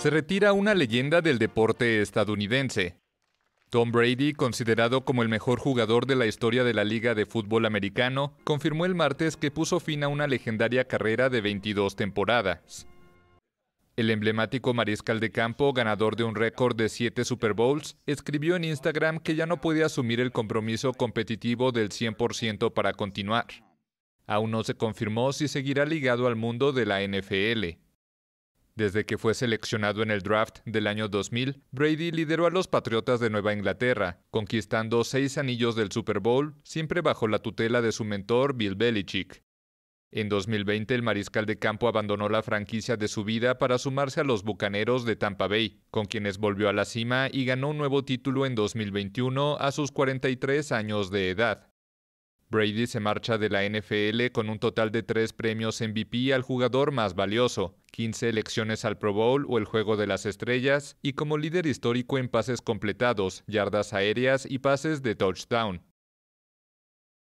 se retira una leyenda del deporte estadounidense. Tom Brady, considerado como el mejor jugador de la historia de la Liga de Fútbol Americano, confirmó el martes que puso fin a una legendaria carrera de 22 temporadas. El emblemático mariscal de campo, ganador de un récord de 7 Super Bowls, escribió en Instagram que ya no puede asumir el compromiso competitivo del 100% para continuar. Aún no se confirmó si seguirá ligado al mundo de la NFL. Desde que fue seleccionado en el draft del año 2000, Brady lideró a los Patriotas de Nueva Inglaterra, conquistando seis anillos del Super Bowl, siempre bajo la tutela de su mentor Bill Belichick. En 2020, el mariscal de campo abandonó la franquicia de su vida para sumarse a los Bucaneros de Tampa Bay, con quienes volvió a la cima y ganó un nuevo título en 2021 a sus 43 años de edad. Brady se marcha de la NFL con un total de tres premios MVP al jugador más valioso, 15 elecciones al Pro Bowl o el Juego de las Estrellas, y como líder histórico en pases completados, yardas aéreas y pases de touchdown.